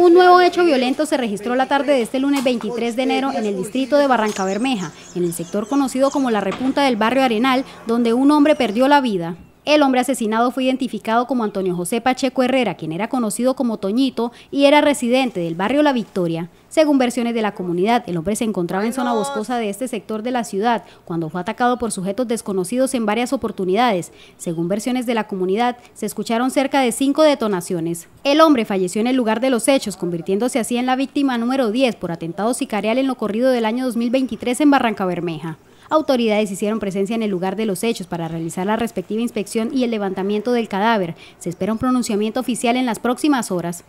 Un nuevo hecho violento se registró la tarde de este lunes 23 de enero en el distrito de Barranca Bermeja, en el sector conocido como la repunta del barrio Arenal, donde un hombre perdió la vida. El hombre asesinado fue identificado como Antonio José Pacheco Herrera, quien era conocido como Toñito y era residente del barrio La Victoria. Según versiones de la comunidad, el hombre se encontraba en zona boscosa de este sector de la ciudad cuando fue atacado por sujetos desconocidos en varias oportunidades. Según versiones de la comunidad, se escucharon cerca de cinco detonaciones. El hombre falleció en el lugar de los hechos, convirtiéndose así en la víctima número 10 por atentado sicarial en lo corrido del año 2023 en Barranca Bermeja. Autoridades hicieron presencia en el lugar de los hechos para realizar la respectiva inspección y el levantamiento del cadáver. Se espera un pronunciamiento oficial en las próximas horas.